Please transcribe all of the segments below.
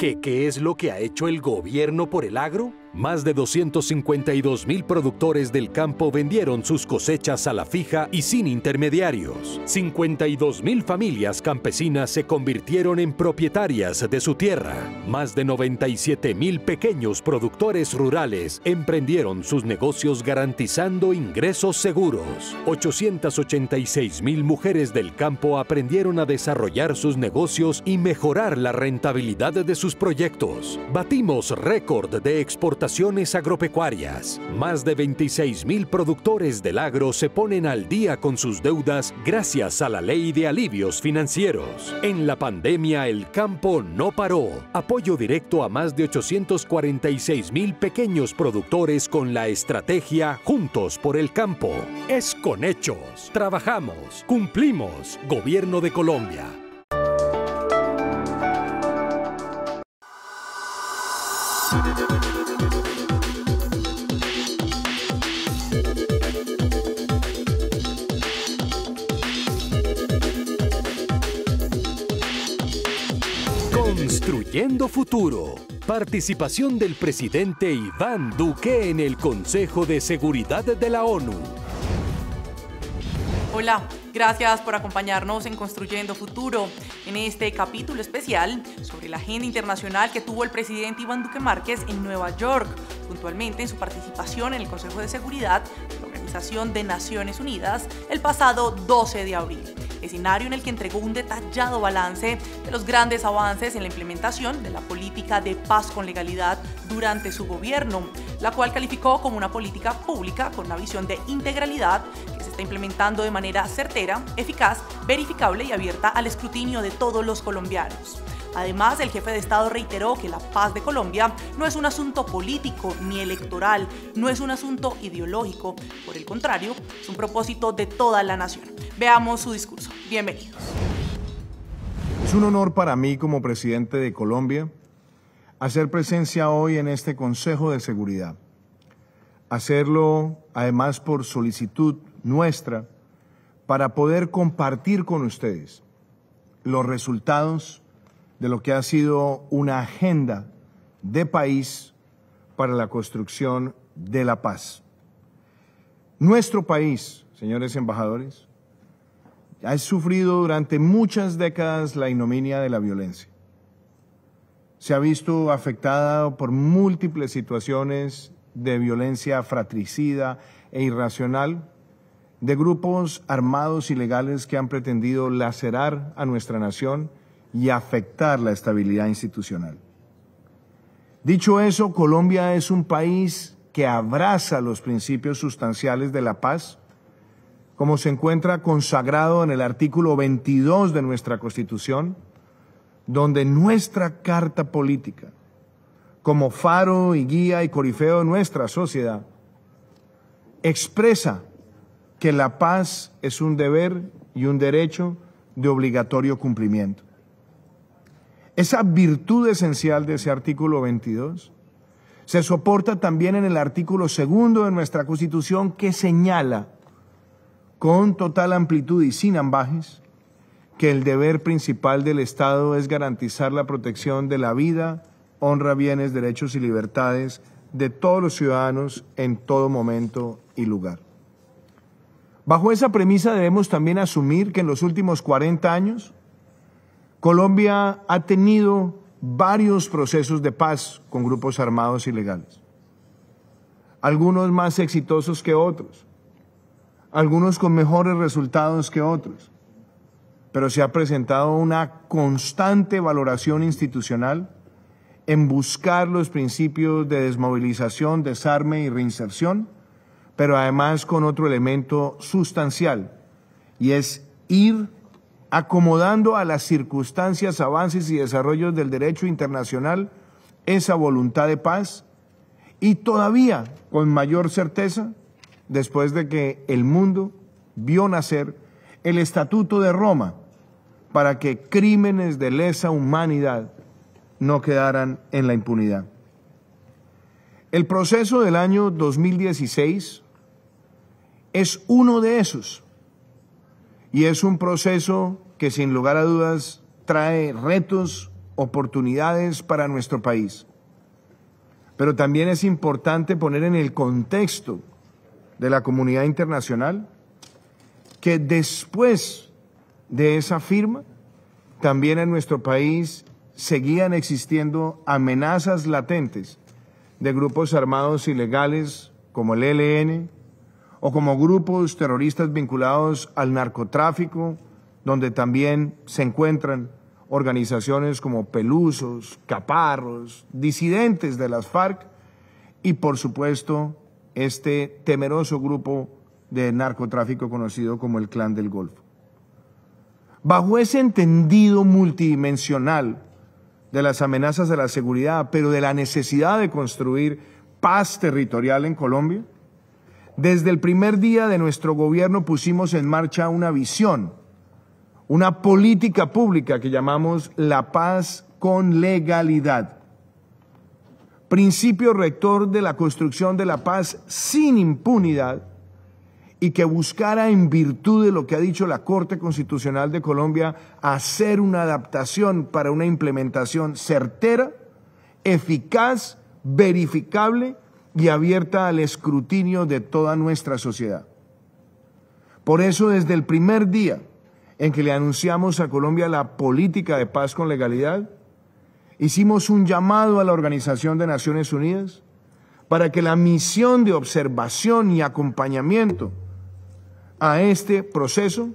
¿Qué, es lo que ha hecho el gobierno por el agro? Más de 252 mil productores del campo vendieron sus cosechas a la fija y sin intermediarios. 52 mil familias campesinas se convirtieron en propietarias de su tierra. Más de 97 mil pequeños productores rurales emprendieron sus negocios garantizando ingresos seguros. 886 mil mujeres del campo aprendieron a desarrollar sus negocios y mejorar la rentabilidad de sus proyectos. Batimos récord de exportación agropecuarias. Más de 26 mil productores del agro se ponen al día con sus deudas gracias a la ley de alivios financieros. En la pandemia el campo no paró. Apoyo directo a más de 846 mil pequeños productores con la estrategia Juntos por el Campo. Es con hechos. Trabajamos. Cumplimos. Gobierno de Colombia. Construyendo Futuro. Participación del presidente Iván Duque en el Consejo de Seguridad de la ONU. Hola, Gracias por acompañarnos en Construyendo Futuro, en este capítulo especial sobre la agenda internacional que tuvo el presidente Iván Duque Márquez en Nueva York, puntualmente en su participación en el Consejo de Seguridad de la Organización de Naciones Unidas el pasado 12 de abril escenario en el que entregó un detallado balance de los grandes avances en la implementación de la política de paz con legalidad durante su gobierno, la cual calificó como una política pública con una visión de integralidad implementando de manera certera, eficaz, verificable y abierta al escrutinio de todos los colombianos. Además, el jefe de Estado reiteró que la paz de Colombia no es un asunto político ni electoral, no es un asunto ideológico, por el contrario, es un propósito de toda la nación. Veamos su discurso. Bienvenidos. Es un honor para mí como presidente de Colombia hacer presencia hoy en este Consejo de Seguridad. Hacerlo además por solicitud nuestra para poder compartir con ustedes los resultados de lo que ha sido una agenda de país para la construcción de la paz. Nuestro país, señores embajadores, ha sufrido durante muchas décadas la ignominia de la violencia. Se ha visto afectada por múltiples situaciones de violencia fratricida e irracional de grupos armados ilegales que han pretendido lacerar a nuestra nación y afectar la estabilidad institucional. Dicho eso, Colombia es un país que abraza los principios sustanciales de la paz, como se encuentra consagrado en el artículo 22 de nuestra Constitución, donde nuestra carta política, como faro y guía y corifeo de nuestra sociedad, expresa que la paz es un deber y un derecho de obligatorio cumplimiento. Esa virtud esencial de ese artículo 22 se soporta también en el artículo segundo de nuestra Constitución que señala con total amplitud y sin ambajes que el deber principal del Estado es garantizar la protección de la vida, honra, bienes, derechos y libertades de todos los ciudadanos en todo momento y lugar. Bajo esa premisa debemos también asumir que en los últimos 40 años Colombia ha tenido varios procesos de paz con grupos armados ilegales, algunos más exitosos que otros, algunos con mejores resultados que otros, pero se ha presentado una constante valoración institucional en buscar los principios de desmovilización, desarme y reinserción pero además con otro elemento sustancial, y es ir acomodando a las circunstancias, avances y desarrollos del derecho internacional esa voluntad de paz y todavía con mayor certeza, después de que el mundo vio nacer el Estatuto de Roma para que crímenes de lesa humanidad no quedaran en la impunidad. El proceso del año 2016 es uno de esos y es un proceso que sin lugar a dudas trae retos, oportunidades para nuestro país. Pero también es importante poner en el contexto de la comunidad internacional que después de esa firma, también en nuestro país seguían existiendo amenazas latentes de grupos armados ilegales como el ELN o como grupos terroristas vinculados al narcotráfico, donde también se encuentran organizaciones como Pelusos, Caparros, disidentes de las FARC y por supuesto este temeroso grupo de narcotráfico conocido como el Clan del Golfo. Bajo ese entendido multidimensional de las amenazas de la seguridad, pero de la necesidad de construir paz territorial en Colombia, desde el primer día de nuestro gobierno pusimos en marcha una visión, una política pública que llamamos la paz con legalidad. Principio rector de la construcción de la paz sin impunidad y que buscara en virtud de lo que ha dicho la Corte Constitucional de Colombia hacer una adaptación para una implementación certera, eficaz, verificable y abierta al escrutinio de toda nuestra sociedad. Por eso desde el primer día en que le anunciamos a Colombia la política de paz con legalidad, hicimos un llamado a la Organización de Naciones Unidas para que la misión de observación y acompañamiento a este proceso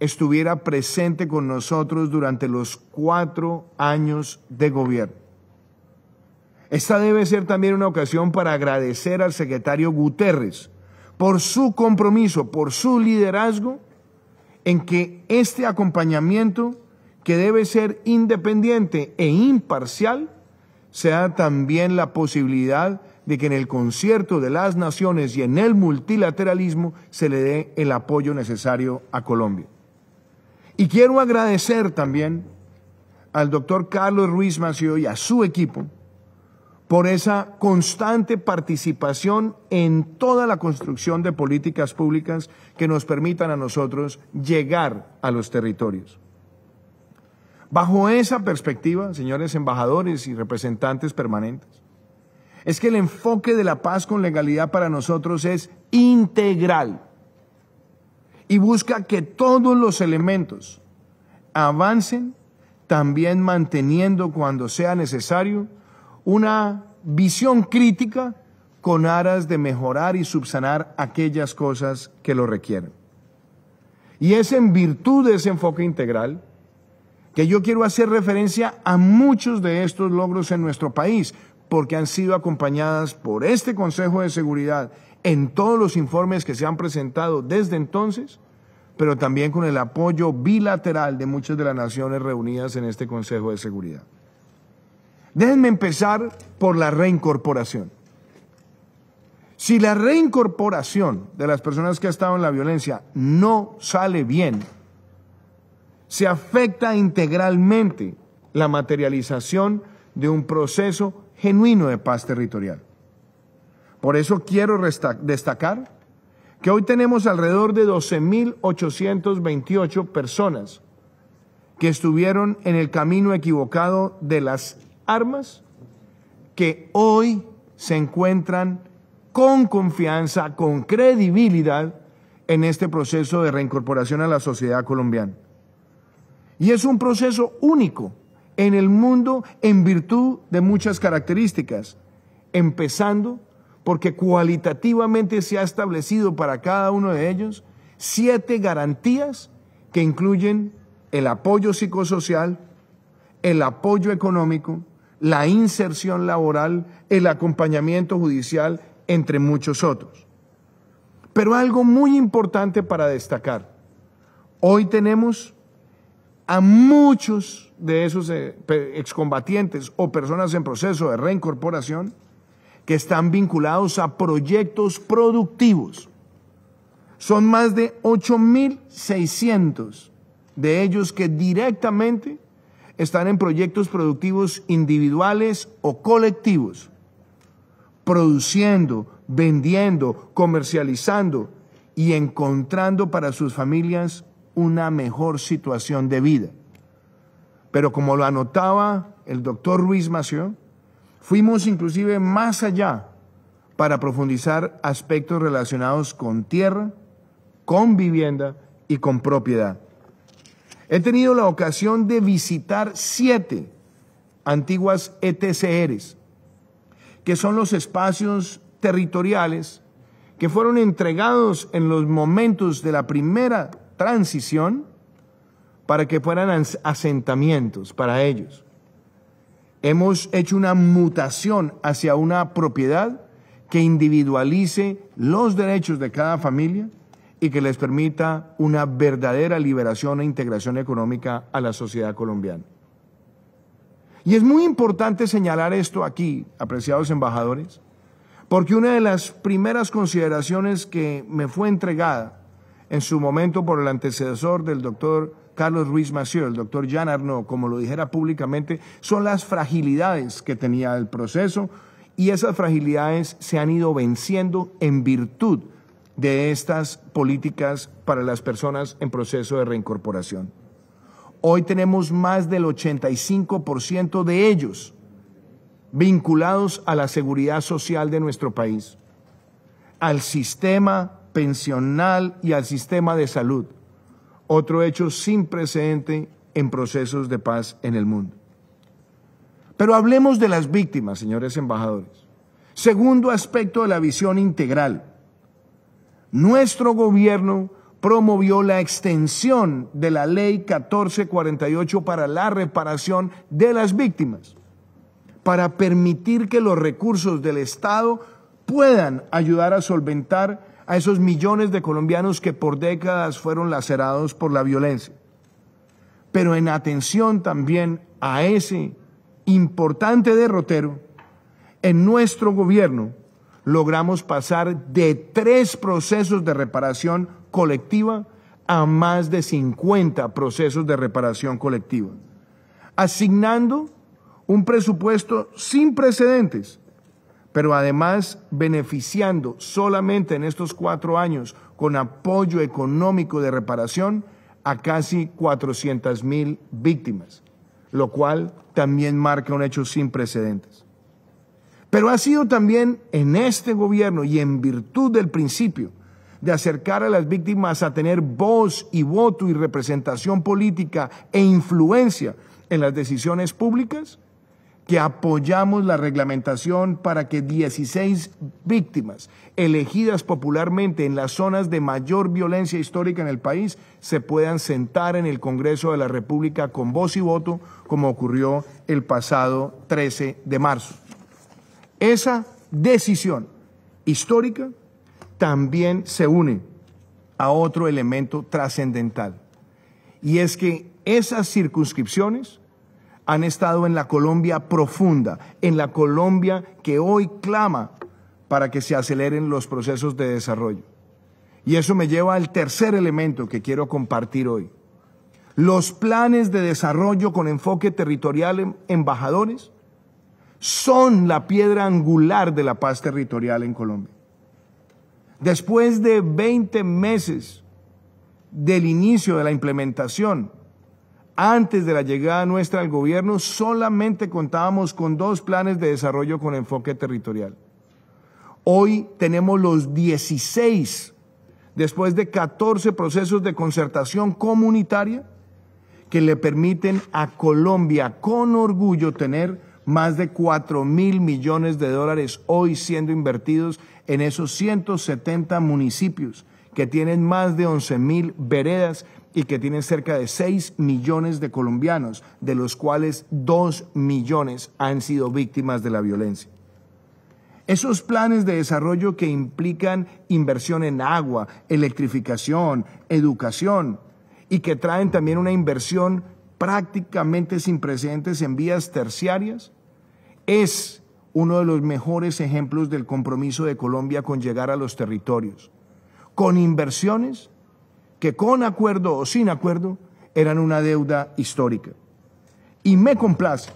estuviera presente con nosotros durante los cuatro años de gobierno. Esta debe ser también una ocasión para agradecer al secretario Guterres por su compromiso, por su liderazgo, en que este acompañamiento, que debe ser independiente e imparcial, sea también la posibilidad de que en el concierto de las naciones y en el multilateralismo se le dé el apoyo necesario a Colombia. Y quiero agradecer también al doctor Carlos Ruiz Mació y a su equipo por esa constante participación en toda la construcción de políticas públicas que nos permitan a nosotros llegar a los territorios. Bajo esa perspectiva, señores embajadores y representantes permanentes, es que el enfoque de la paz con legalidad para nosotros es integral y busca que todos los elementos avancen, también manteniendo cuando sea necesario una visión crítica con aras de mejorar y subsanar aquellas cosas que lo requieren. Y es en virtud de ese enfoque integral que yo quiero hacer referencia a muchos de estos logros en nuestro país, porque han sido acompañadas por este Consejo de Seguridad en todos los informes que se han presentado desde entonces, pero también con el apoyo bilateral de muchas de las naciones reunidas en este Consejo de Seguridad. Déjenme empezar por la reincorporación. Si la reincorporación de las personas que han estado en la violencia no sale bien, se afecta integralmente la materialización de un proceso genuino de paz territorial. Por eso quiero destacar que hoy tenemos alrededor de 12.828 personas que estuvieron en el camino equivocado de las armas, que hoy se encuentran con confianza, con credibilidad en este proceso de reincorporación a la sociedad colombiana. Y es un proceso único en el mundo en virtud de muchas características, empezando porque cualitativamente se ha establecido para cada uno de ellos siete garantías que incluyen el apoyo psicosocial, el apoyo económico, la inserción laboral, el acompañamiento judicial, entre muchos otros. Pero algo muy importante para destacar, hoy tenemos a muchos de esos eh, excombatientes o personas en proceso de reincorporación que están vinculados a proyectos productivos. Son más de 8.600 de ellos que directamente están en proyectos productivos individuales o colectivos, produciendo, vendiendo, comercializando y encontrando para sus familias una mejor situación de vida. Pero como lo anotaba el doctor Ruiz Mació, fuimos inclusive más allá para profundizar aspectos relacionados con tierra, con vivienda y con propiedad. He tenido la ocasión de visitar siete antiguas ETCRs, que son los espacios territoriales que fueron entregados en los momentos de la primera transición para que fueran asentamientos para ellos. Hemos hecho una mutación hacia una propiedad que individualice los derechos de cada familia y que les permita una verdadera liberación e integración económica a la sociedad colombiana. Y es muy importante señalar esto aquí, apreciados embajadores, porque una de las primeras consideraciones que me fue entregada en su momento por el antecesor del doctor Carlos Ruiz Maciel, el doctor Jan Arnaud, como lo dijera públicamente, son las fragilidades que tenía el proceso y esas fragilidades se han ido venciendo en virtud de estas políticas para las personas en proceso de reincorporación. Hoy tenemos más del 85% de ellos vinculados a la seguridad social de nuestro país, al sistema pensional y al sistema de salud, otro hecho sin precedente en procesos de paz en el mundo. Pero hablemos de las víctimas, señores embajadores. Segundo aspecto de la visión integral. Nuestro gobierno promovió la extensión de la ley 1448 para la reparación de las víctimas, para permitir que los recursos del Estado puedan ayudar a solventar a esos millones de colombianos que por décadas fueron lacerados por la violencia, pero en atención también a ese importante derrotero, en nuestro gobierno logramos pasar de tres procesos de reparación colectiva a más de 50 procesos de reparación colectiva, asignando un presupuesto sin precedentes pero además beneficiando solamente en estos cuatro años con apoyo económico de reparación a casi 400 mil víctimas, lo cual también marca un hecho sin precedentes. Pero ha sido también en este gobierno y en virtud del principio de acercar a las víctimas a tener voz y voto y representación política e influencia en las decisiones públicas, que apoyamos la reglamentación para que 16 víctimas elegidas popularmente en las zonas de mayor violencia histórica en el país se puedan sentar en el Congreso de la República con voz y voto, como ocurrió el pasado 13 de marzo. Esa decisión histórica también se une a otro elemento trascendental, y es que esas circunscripciones han estado en la Colombia profunda, en la Colombia que hoy clama para que se aceleren los procesos de desarrollo. Y eso me lleva al tercer elemento que quiero compartir hoy. Los planes de desarrollo con enfoque territorial em, embajadores son la piedra angular de la paz territorial en Colombia. Después de 20 meses del inicio de la implementación antes de la llegada nuestra al gobierno solamente contábamos con dos planes de desarrollo con enfoque territorial. Hoy tenemos los 16, después de 14 procesos de concertación comunitaria que le permiten a Colombia con orgullo tener más de 4 mil millones de dólares hoy siendo invertidos en esos 170 municipios que tienen más de 11 mil veredas y que tiene cerca de 6 millones de colombianos, de los cuales 2 millones han sido víctimas de la violencia. Esos planes de desarrollo que implican inversión en agua, electrificación, educación y que traen también una inversión prácticamente sin precedentes en vías terciarias, es uno de los mejores ejemplos del compromiso de Colombia con llegar a los territorios, con inversiones que con acuerdo o sin acuerdo eran una deuda histórica. Y me complace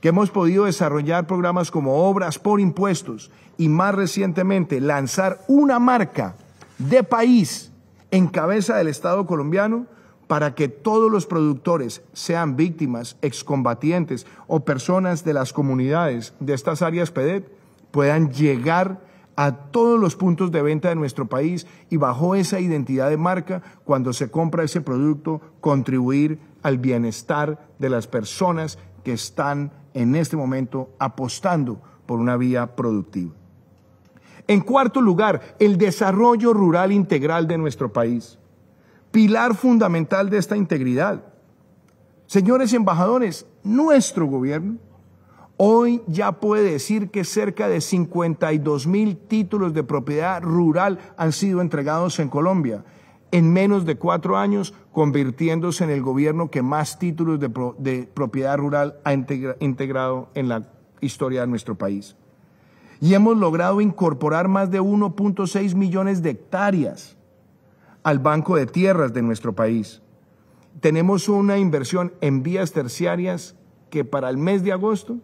que hemos podido desarrollar programas como Obras por Impuestos y más recientemente lanzar una marca de país en cabeza del Estado colombiano para que todos los productores, sean víctimas, excombatientes o personas de las comunidades de estas áreas PEDET, puedan llegar a todos los puntos de venta de nuestro país y bajo esa identidad de marca, cuando se compra ese producto, contribuir al bienestar de las personas que están en este momento apostando por una vía productiva. En cuarto lugar, el desarrollo rural integral de nuestro país, pilar fundamental de esta integridad. Señores embajadores, nuestro gobierno Hoy ya puede decir que cerca de 52 mil títulos de propiedad rural han sido entregados en Colombia en menos de cuatro años, convirtiéndose en el gobierno que más títulos de, propiedad rural ha integrado en la historia de nuestro país. Y hemos logrado incorporar más de 1.6 millones de hectáreas al Banco de Tierras de nuestro país. Tenemos una inversión en vías terciarias que para el mes de agosto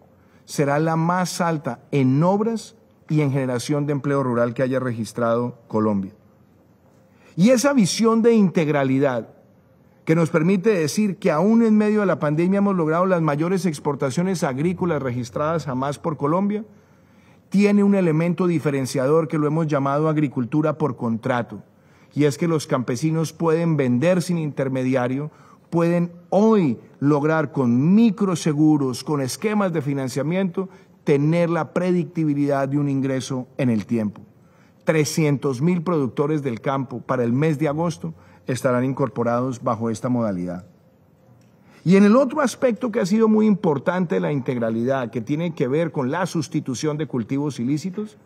será la más alta en obras y en generación de empleo rural que haya registrado Colombia. Y esa visión de integralidad que nos permite decir que aún en medio de la pandemia hemos logrado las mayores exportaciones agrícolas registradas jamás por Colombia, tiene un elemento diferenciador que lo hemos llamado agricultura por contrato, y es que los campesinos pueden vender sin intermediario pueden hoy lograr con microseguros, con esquemas de financiamiento, tener la predictibilidad de un ingreso en el tiempo. 300 mil productores del campo para el mes de agosto estarán incorporados bajo esta modalidad. Y en el otro aspecto que ha sido muy importante la integralidad, que tiene que ver con la sustitución de cultivos ilícitos,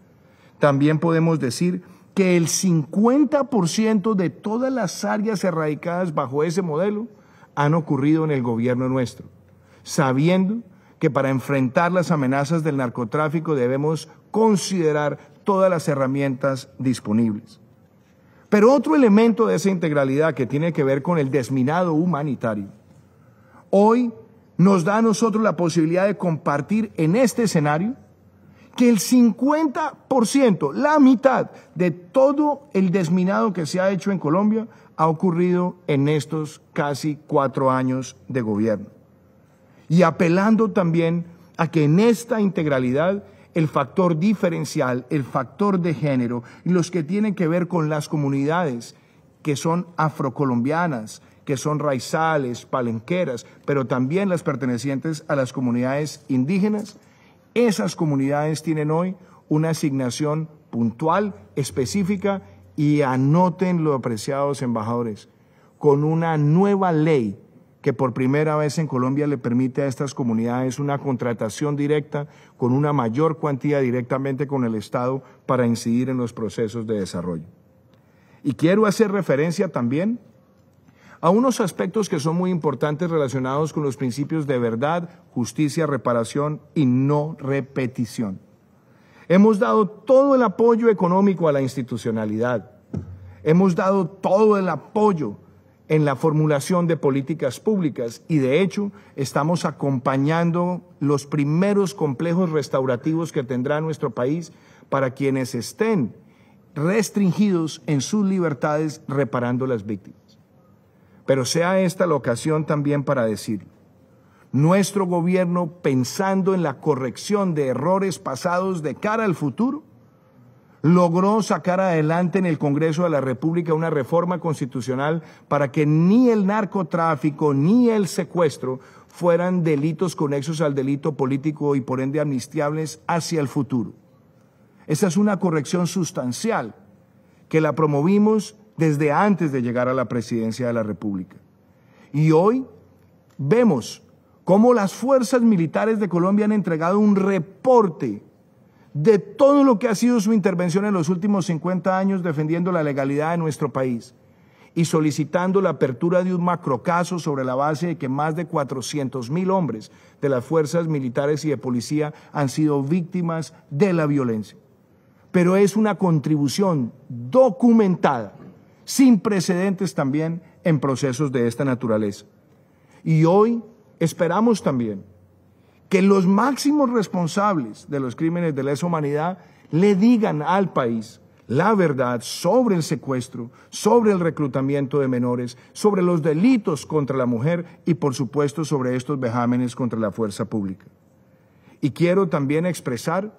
también podemos decir que el 50% de todas las áreas erradicadas bajo ese modelo han ocurrido en el gobierno nuestro, sabiendo que para enfrentar las amenazas del narcotráfico debemos considerar todas las herramientas disponibles. Pero otro elemento de esa integralidad que tiene que ver con el desminado humanitario, hoy nos da a nosotros la posibilidad de compartir en este escenario que el 50%, la mitad de todo el desminado que se ha hecho en Colombia ha ocurrido en estos casi cuatro años de gobierno. Y apelando también a que en esta integralidad el factor diferencial, el factor de género, los que tienen que ver con las comunidades que son afrocolombianas, que son raizales, palenqueras, pero también las pertenecientes a las comunidades indígenas, esas comunidades tienen hoy una asignación puntual, específica y anoten los apreciados embajadores, con una nueva ley que por primera vez en Colombia le permite a estas comunidades una contratación directa con una mayor cuantía directamente con el Estado para incidir en los procesos de desarrollo. Y quiero hacer referencia también a unos aspectos que son muy importantes relacionados con los principios de verdad, justicia, reparación y no repetición. Hemos dado todo el apoyo económico a la institucionalidad. Hemos dado todo el apoyo en la formulación de políticas públicas y de hecho estamos acompañando los primeros complejos restaurativos que tendrá nuestro país para quienes estén restringidos en sus libertades reparando las víctimas. Pero sea esta la ocasión también para decir, nuestro gobierno pensando en la corrección de errores pasados de cara al futuro, logró sacar adelante en el Congreso de la República una reforma constitucional para que ni el narcotráfico ni el secuestro fueran delitos conexos al delito político y por ende amnistiables hacia el futuro. Esa es una corrección sustancial que la promovimos desde antes de llegar a la presidencia de la República. Y hoy vemos cómo las fuerzas militares de Colombia han entregado un reporte de todo lo que ha sido su intervención en los últimos 50 años defendiendo la legalidad de nuestro país y solicitando la apertura de un macrocaso sobre la base de que más de 400 mil hombres de las fuerzas militares y de policía han sido víctimas de la violencia. Pero es una contribución documentada, sin precedentes también en procesos de esta naturaleza. Y hoy Esperamos también que los máximos responsables de los crímenes de lesa humanidad le digan al país la verdad sobre el secuestro, sobre el reclutamiento de menores, sobre los delitos contra la mujer y por supuesto sobre estos vejámenes contra la fuerza pública. Y quiero también expresar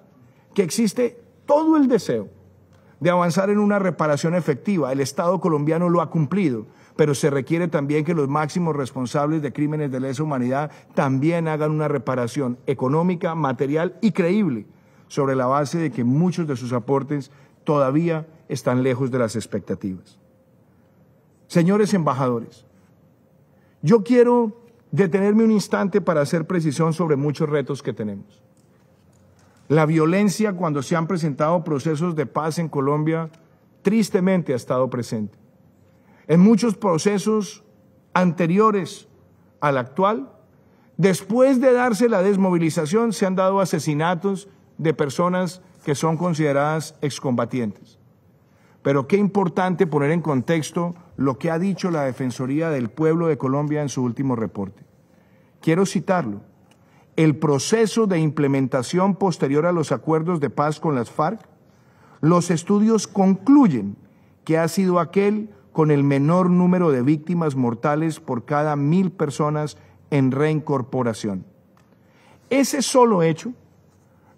que existe todo el deseo de avanzar en una reparación efectiva. El Estado colombiano lo ha cumplido, pero se requiere también que los máximos responsables de crímenes de lesa humanidad también hagan una reparación económica, material y creíble sobre la base de que muchos de sus aportes todavía están lejos de las expectativas. Señores embajadores, yo quiero detenerme un instante para hacer precisión sobre muchos retos que tenemos. La violencia cuando se han presentado procesos de paz en Colombia tristemente ha estado presente en muchos procesos anteriores al actual, después de darse la desmovilización, se han dado asesinatos de personas que son consideradas excombatientes. Pero qué importante poner en contexto lo que ha dicho la Defensoría del Pueblo de Colombia en su último reporte. Quiero citarlo. El proceso de implementación posterior a los acuerdos de paz con las FARC, los estudios concluyen que ha sido aquel con el menor número de víctimas mortales por cada mil personas en reincorporación. Ese solo hecho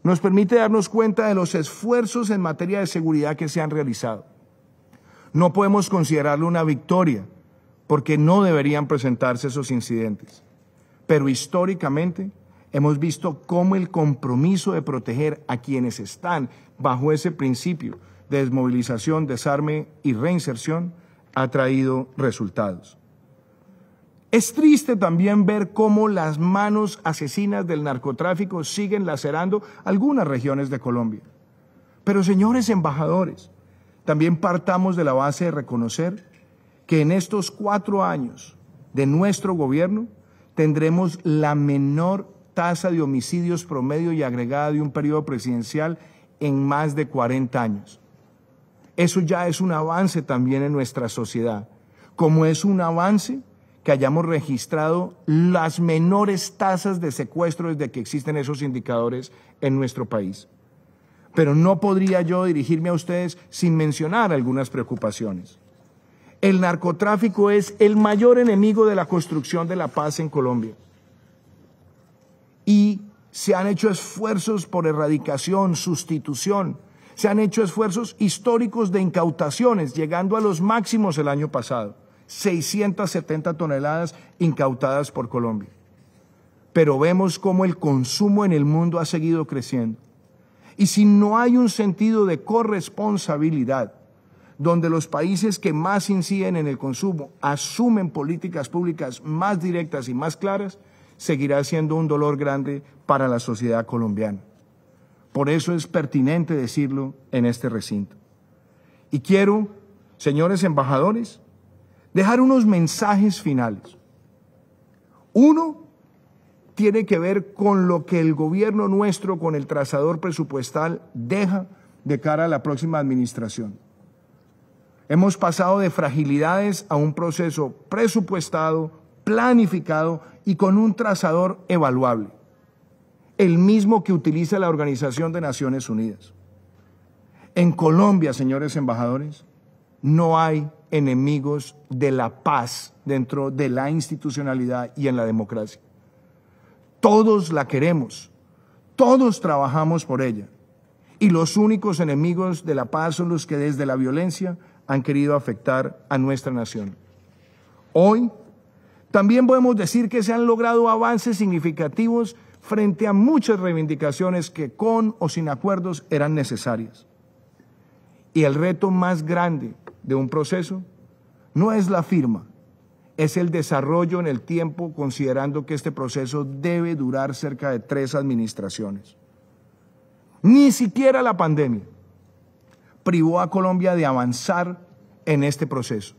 nos permite darnos cuenta de los esfuerzos en materia de seguridad que se han realizado. No podemos considerarlo una victoria, porque no deberían presentarse esos incidentes. Pero históricamente hemos visto cómo el compromiso de proteger a quienes están bajo ese principio de desmovilización, desarme y reinserción ha traído resultados. Es triste también ver cómo las manos asesinas del narcotráfico siguen lacerando algunas regiones de Colombia. Pero señores embajadores, también partamos de la base de reconocer que en estos cuatro años de nuestro gobierno tendremos la menor tasa de homicidios promedio y agregada de un periodo presidencial en más de 40 años. Eso ya es un avance también en nuestra sociedad, como es un avance que hayamos registrado las menores tasas de secuestro desde que existen esos indicadores en nuestro país. Pero no podría yo dirigirme a ustedes sin mencionar algunas preocupaciones. El narcotráfico es el mayor enemigo de la construcción de la paz en Colombia. Y se han hecho esfuerzos por erradicación, sustitución, se han hecho esfuerzos históricos de incautaciones, llegando a los máximos el año pasado, 670 toneladas incautadas por Colombia. Pero vemos cómo el consumo en el mundo ha seguido creciendo. Y si no hay un sentido de corresponsabilidad, donde los países que más inciden en el consumo asumen políticas públicas más directas y más claras, seguirá siendo un dolor grande para la sociedad colombiana. Por eso es pertinente decirlo en este recinto. Y quiero, señores embajadores, dejar unos mensajes finales. Uno tiene que ver con lo que el gobierno nuestro, con el trazador presupuestal, deja de cara a la próxima administración. Hemos pasado de fragilidades a un proceso presupuestado, planificado y con un trazador evaluable el mismo que utiliza la Organización de Naciones Unidas. En Colombia, señores embajadores, no hay enemigos de la paz dentro de la institucionalidad y en la democracia. Todos la queremos, todos trabajamos por ella. Y los únicos enemigos de la paz son los que desde la violencia han querido afectar a nuestra nación. Hoy también podemos decir que se han logrado avances significativos frente a muchas reivindicaciones que con o sin acuerdos eran necesarias. Y el reto más grande de un proceso no es la firma, es el desarrollo en el tiempo, considerando que este proceso debe durar cerca de tres administraciones. Ni siquiera la pandemia privó a Colombia de avanzar en este proceso.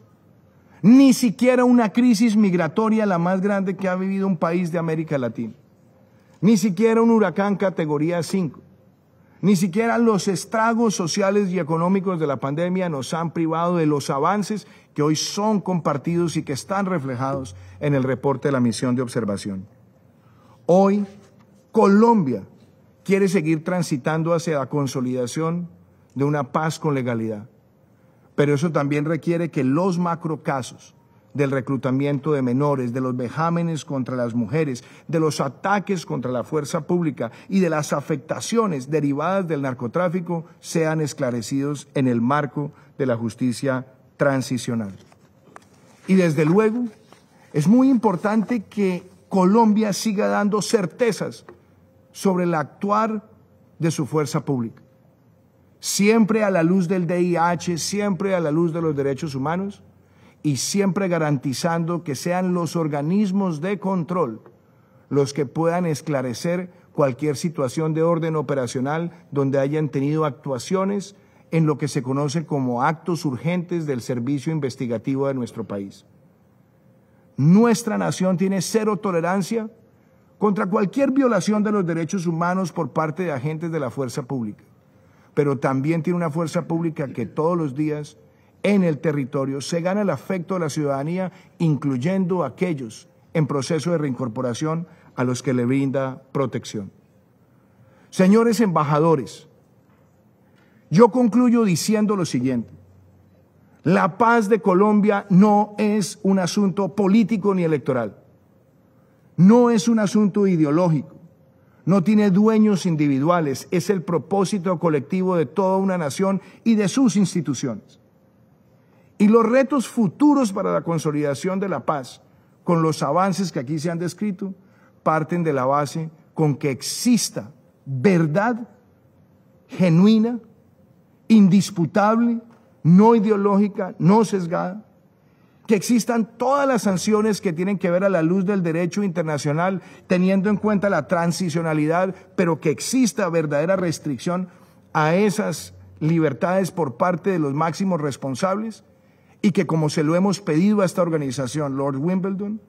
Ni siquiera una crisis migratoria la más grande que ha vivido un país de América Latina ni siquiera un huracán categoría 5. Ni siquiera los estragos sociales y económicos de la pandemia nos han privado de los avances que hoy son compartidos y que están reflejados en el reporte de la misión de observación. Hoy, Colombia quiere seguir transitando hacia la consolidación de una paz con legalidad, pero eso también requiere que los macrocasos del reclutamiento de menores, de los vejámenes contra las mujeres, de los ataques contra la fuerza pública y de las afectaciones derivadas del narcotráfico sean esclarecidos en el marco de la justicia transicional. Y desde luego, es muy importante que Colombia siga dando certezas sobre el actuar de su fuerza pública. Siempre a la luz del DIH, siempre a la luz de los derechos humanos, y siempre garantizando que sean los organismos de control los que puedan esclarecer cualquier situación de orden operacional donde hayan tenido actuaciones en lo que se conoce como actos urgentes del servicio investigativo de nuestro país. Nuestra nación tiene cero tolerancia contra cualquier violación de los derechos humanos por parte de agentes de la fuerza pública, pero también tiene una fuerza pública que todos los días en el territorio, se gana el afecto de la ciudadanía, incluyendo a aquellos en proceso de reincorporación a los que le brinda protección. Señores embajadores, yo concluyo diciendo lo siguiente. La paz de Colombia no es un asunto político ni electoral. No es un asunto ideológico. No tiene dueños individuales. Es el propósito colectivo de toda una nación y de sus instituciones y los retos futuros para la consolidación de la paz, con los avances que aquí se han descrito, parten de la base con que exista verdad genuina, indisputable, no ideológica, no sesgada, que existan todas las sanciones que tienen que ver a la luz del derecho internacional, teniendo en cuenta la transicionalidad, pero que exista verdadera restricción a esas libertades por parte de los máximos responsables y que como se lo hemos pedido a esta organización, Lord Wimbledon,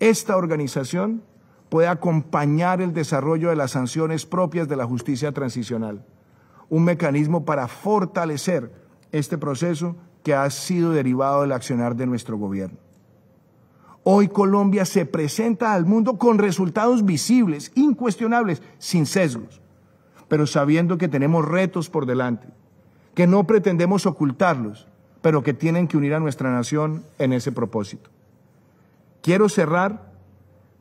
esta organización puede acompañar el desarrollo de las sanciones propias de la justicia transicional, un mecanismo para fortalecer este proceso que ha sido derivado del accionar de nuestro gobierno. Hoy Colombia se presenta al mundo con resultados visibles, incuestionables, sin sesgos, pero sabiendo que tenemos retos por delante, que no pretendemos ocultarlos pero que tienen que unir a nuestra nación en ese propósito. Quiero cerrar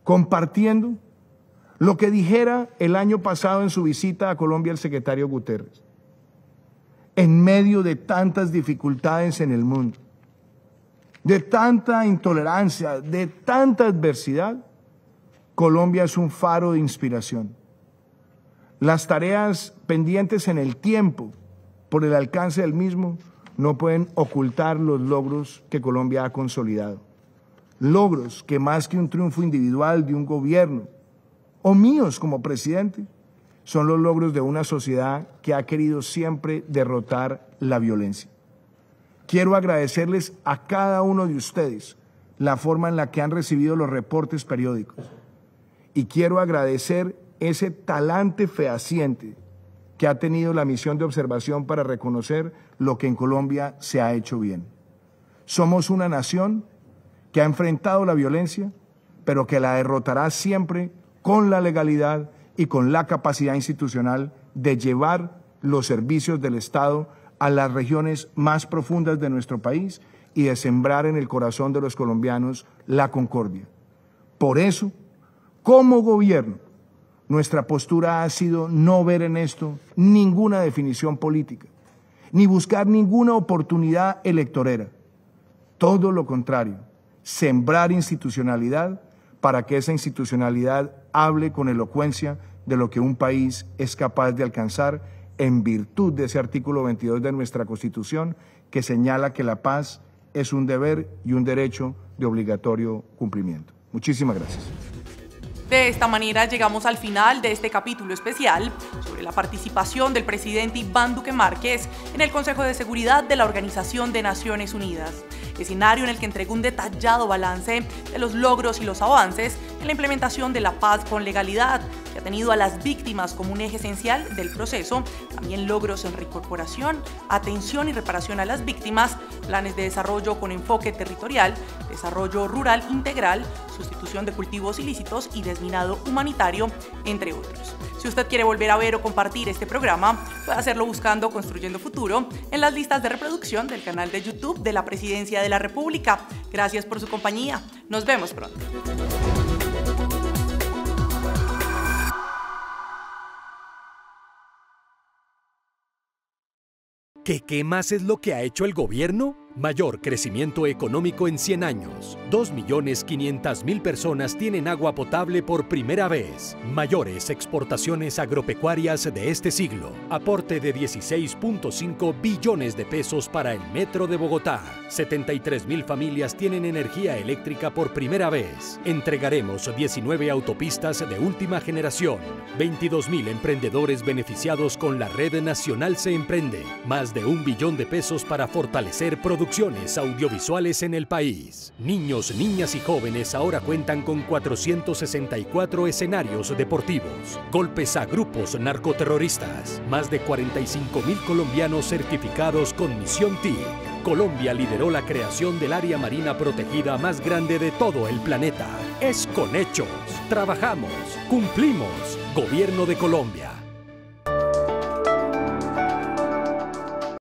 compartiendo lo que dijera el año pasado en su visita a Colombia el secretario Guterres. En medio de tantas dificultades en el mundo, de tanta intolerancia, de tanta adversidad, Colombia es un faro de inspiración. Las tareas pendientes en el tiempo por el alcance del mismo no pueden ocultar los logros que Colombia ha consolidado. Logros que más que un triunfo individual de un gobierno o míos como presidente, son los logros de una sociedad que ha querido siempre derrotar la violencia. Quiero agradecerles a cada uno de ustedes la forma en la que han recibido los reportes periódicos. Y quiero agradecer ese talante fehaciente que ha tenido la misión de observación para reconocer lo que en Colombia se ha hecho bien. Somos una nación que ha enfrentado la violencia, pero que la derrotará siempre con la legalidad y con la capacidad institucional de llevar los servicios del Estado a las regiones más profundas de nuestro país y de sembrar en el corazón de los colombianos la concordia. Por eso, como gobierno, nuestra postura ha sido no ver en esto ninguna definición política, ni buscar ninguna oportunidad electorera. Todo lo contrario, sembrar institucionalidad para que esa institucionalidad hable con elocuencia de lo que un país es capaz de alcanzar en virtud de ese artículo 22 de nuestra Constitución que señala que la paz es un deber y un derecho de obligatorio cumplimiento. Muchísimas gracias. De esta manera llegamos al final de este capítulo especial sobre la participación del presidente Iván Duque Márquez en el Consejo de Seguridad de la Organización de Naciones Unidas, escenario en el que entregó un detallado balance de los logros y los avances la implementación de la paz con legalidad, que ha tenido a las víctimas como un eje esencial del proceso, también logros en reincorporación, atención y reparación a las víctimas, planes de desarrollo con enfoque territorial, desarrollo rural integral, sustitución de cultivos ilícitos y desminado humanitario, entre otros. Si usted quiere volver a ver o compartir este programa, puede hacerlo buscando Construyendo Futuro en las listas de reproducción del canal de YouTube de la Presidencia de la República. Gracias por su compañía. Nos vemos pronto. ¿Que qué más es lo que ha hecho el gobierno? Mayor crecimiento económico en 100 años. 2.500.000 personas tienen agua potable por primera vez. Mayores exportaciones agropecuarias de este siglo. Aporte de 16.5 billones de pesos para el Metro de Bogotá. 73.000 familias tienen energía eléctrica por primera vez. Entregaremos 19 autopistas de última generación. 22.000 emprendedores beneficiados con la Red Nacional Se Emprende. Más de un billón de pesos para fortalecer productos producciones audiovisuales en el país. Niños, niñas y jóvenes ahora cuentan con 464 escenarios deportivos, golpes a grupos narcoterroristas, más de 45 mil colombianos certificados con Misión TIC. Colombia lideró la creación del área marina protegida más grande de todo el planeta. Es con hechos. Trabajamos, cumplimos. Gobierno de Colombia.